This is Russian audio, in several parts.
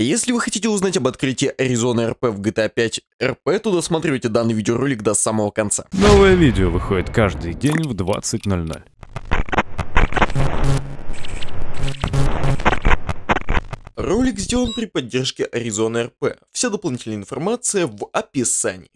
Если вы хотите узнать об открытии Аризоны РП в GTA 5 РП, то досматривайте данный видеоролик до самого конца. Новое видео выходит каждый день в 20.00. Ролик сделан при поддержке Аризоны РП. Вся дополнительная информация в описании.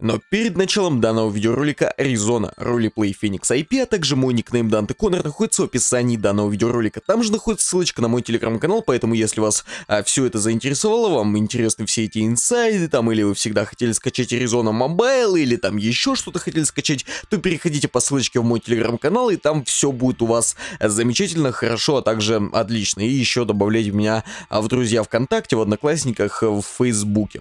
Но перед началом данного видеоролика Аризона, ролеплей Phoenix IP, а также мой никнейм Данте Коннор находится в описании данного видеоролика. Там же находится ссылочка на мой телеграм-канал, поэтому если вас а, все это заинтересовало, вам интересны все эти инсайды, там или вы всегда хотели скачать Аризона Мобайл или там еще что-то хотели скачать, то переходите по ссылочке в мой телеграм-канал, и там все будет у вас замечательно, хорошо, а также отлично. И еще добавляйте меня а, в друзья ВКонтакте, в Одноклассниках, в Фейсбуке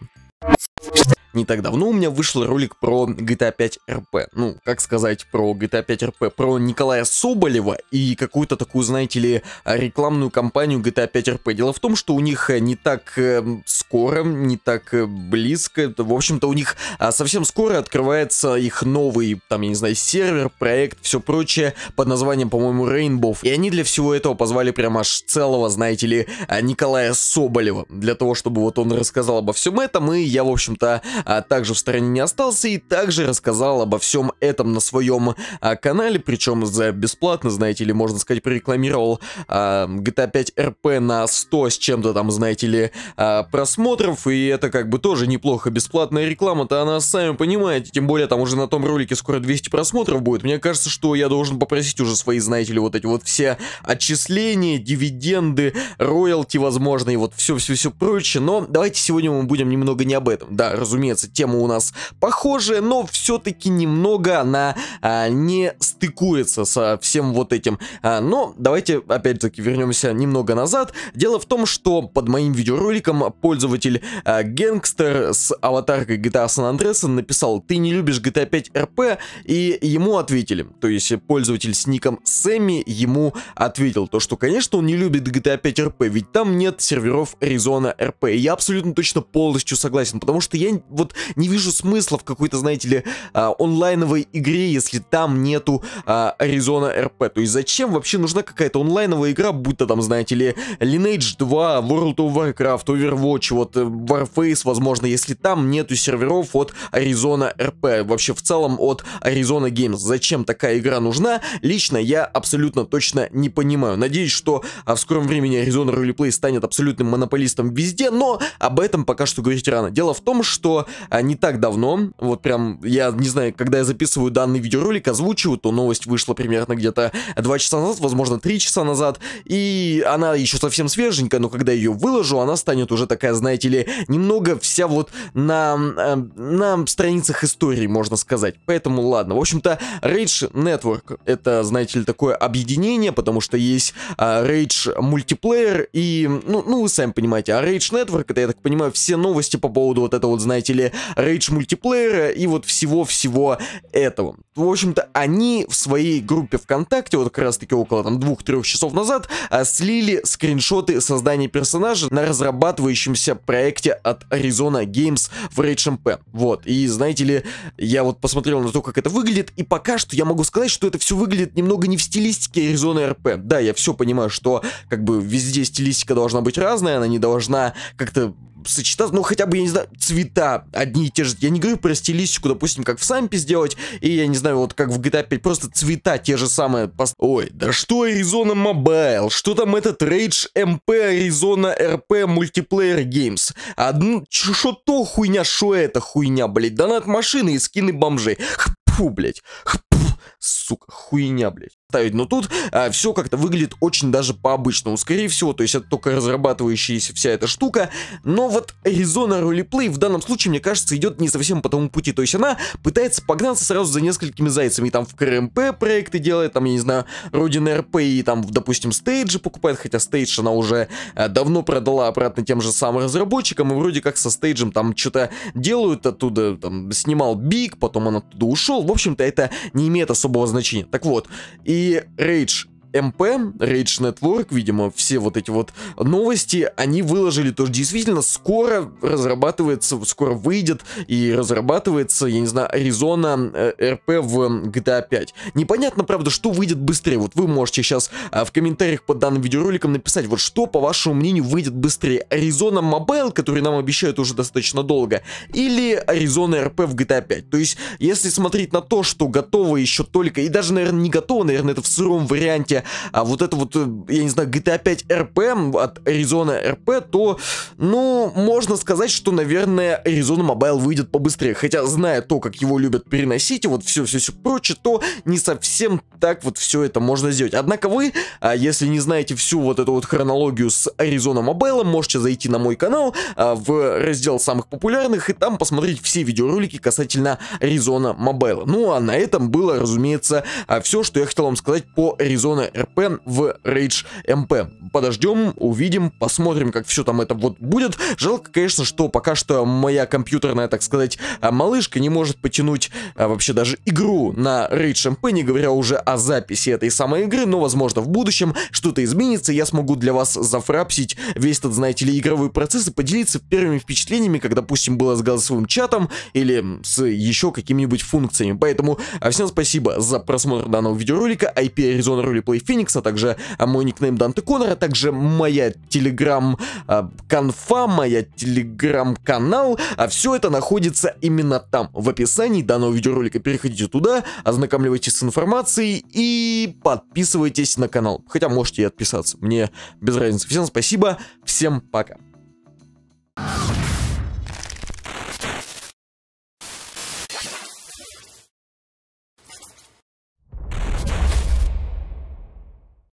не так давно у меня вышел ролик про GTA 5 RP. Ну, как сказать про GTA 5 RP? Про Николая Соболева и какую-то такую, знаете ли, рекламную кампанию GTA 5 RP. Дело в том, что у них э, не так э, скоро, не так э, близко, в общем-то у них а, совсем скоро открывается их новый, там, я не знаю, сервер, проект, все прочее, под названием, по-моему, Rainbow. И они для всего этого позвали прям аж целого, знаете ли, а, Николая Соболева, для того, чтобы вот он рассказал обо всем этом, и я, в общем-то, а также в стороне не остался и также рассказал обо всем этом на своем а, канале, причем за бесплатно, знаете ли, можно сказать, прорекламировал а, GTA 5 RP на 100 с чем-то там, знаете ли, а, просмотров, и это как бы тоже неплохо, бесплатная реклама-то она, сами понимаете, тем более там уже на том ролике скоро 200 просмотров будет, мне кажется, что я должен попросить уже свои, знаете ли, вот эти вот все отчисления, дивиденды, роялти, возможно, и вот все-все-все прочее, но давайте сегодня мы будем немного не об этом, да, разумеется, разумеется, тема у нас похожая, но все-таки немного она а, не стыкуется со всем вот этим. А, но давайте опять-таки вернемся немного назад. Дело в том, что под моим видеороликом пользователь а, с аватаркой GTA San Andreas написал «Ты не любишь GTA 5 RP?» и ему ответили. То есть пользователь с ником Сэмми ему ответил то, что, конечно, он не любит GTA 5 RP, ведь там нет серверов Arizona RP. я абсолютно точно полностью согласен, потому что я вот не вижу смысла в какой-то, знаете ли, а, онлайновой игре, если там нету Аризона РП. То есть зачем вообще нужна какая-то онлайновая игра, будто там, знаете ли, Lineage 2, World of Warcraft, Overwatch, вот э, Warface, возможно, если там нету серверов от Arizona RP, вообще в целом от Arizona Games. Зачем такая игра нужна, лично я абсолютно точно не понимаю. Надеюсь, что а, в скором времени Arizona Roleplay станет абсолютным монополистом везде, но об этом пока что говорить рано. Дело в том, что а, не так давно, вот прям, я не знаю, когда я записываю данный видеоролик, озвучиваю, то новость вышла примерно где-то 2 часа назад, возможно 3 часа назад, и она еще совсем свеженькая, но когда ее выложу, она станет уже такая, знаете ли, немного вся вот на, э, на страницах истории, можно сказать. Поэтому ладно, в общем-то, Rage Network, это, знаете ли, такое объединение, потому что есть а, Rage Multiplayer и, ну, ну, вы сами понимаете, а Rage Network, это, я так понимаю, все новости по поводу вот этого, вот, знаете ли, добавили рейдж мультиплеера э, и вот всего-всего этого. В общем-то, они в своей группе ВКонтакте, вот как раз-таки около там двух-трех часов назад, а, слили скриншоты создания персонажа на разрабатывающемся проекте от Arizona Games в Rage MP. Вот, и знаете ли, я вот посмотрел на то, как это выглядит, и пока что я могу сказать, что это все выглядит немного не в стилистике Arizona RP. Да, я все понимаю, что как бы везде стилистика должна быть разная, она не должна как-то сочетаться, ну хотя бы, я не знаю, цвета одни и те же. Я не говорю про стилистику, допустим, как в Сампе сделать, и я не знаю, вот как в GTA 5, просто цвета те же самые. Ой, да что Arizona Mobile, что там этот Rage MP Arizona RP Multiplayer Games? Одну, что то хуйня, что это хуйня, блядь, донат машины и скины бомжей. Хпу, блядь, хпу, сука, хуйня, блядь ставить. Но тут а, все как-то выглядит очень даже по-обычному. Скорее всего, то есть это только разрабатывающаяся вся эта штука. Но вот Arizona Roleplay в данном случае, мне кажется, идет не совсем по тому пути. То есть она пытается погнаться сразу за несколькими зайцами. И там в КРМП проекты делает, там, я не знаю, Родина РП и там, допустим, стейджи покупает. Хотя стейдж она уже а, давно продала обратно тем же самым разработчикам. И вроде как со стейджем там что-то делают оттуда. Там снимал Биг, потом он оттуда ушел. В общем-то, это не имеет особого значения. Так вот, и и Rage МП, Rage Network, видимо, все вот эти вот новости, они выложили тоже действительно скоро разрабатывается, скоро выйдет и разрабатывается, я не знаю, Arizona э, РП в эм, GTA 5. Непонятно, правда, что выйдет быстрее. Вот вы можете сейчас э, в комментариях под данным видеороликом написать, вот что, по вашему мнению, выйдет быстрее. Arizona Mobile, который нам обещают уже достаточно долго, или Arizona РП в GTA 5. То есть, если смотреть на то, что готово еще только, и даже, наверное, не готово, наверное, это в сыром варианте а, вот это вот, э, я не знаю, GTA 5 RP от Arizona RP, то, ну, можно сказать, что, наверное, Arizona Mobile выйдет побыстрее. Хотя, зная то, как его любят переносить и вот все-все-все прочее, то не совсем так вот все это можно сделать. Однако вы, а, если не знаете всю вот эту вот хронологию с Arizona Mobile, можете зайти на мой канал а, в раздел самых популярных и там посмотреть все видеоролики касательно Arizona Mobile. Ну а на этом было, разумеется, а, все, что я хотел вам сказать по Arizona РП в Rage МП. Подождем, увидим, посмотрим, как все там это вот будет. Жалко, конечно, что пока что моя компьютерная, так сказать, а, малышка не может потянуть а, вообще даже игру на Rage МП, не говоря уже о записи этой самой игры, но, возможно, в будущем что-то изменится, я смогу для вас зафрапсить весь этот, знаете ли, игровой процесс и поделиться первыми впечатлениями, как, допустим, было с голосовым чатом или с еще какими-нибудь функциями. Поэтому а, всем спасибо за просмотр данного видеоролика. IP Arizona Roleplay Грей Феникс, а также мой никнейм Данте Коннор, а также моя телеграм-конфа, а, моя телеграм-канал. А все это находится именно там, в описании данного видеоролика. Переходите туда, ознакомливайтесь с информацией и подписывайтесь на канал. Хотя можете и отписаться, мне без разницы. Всем спасибо, всем пока.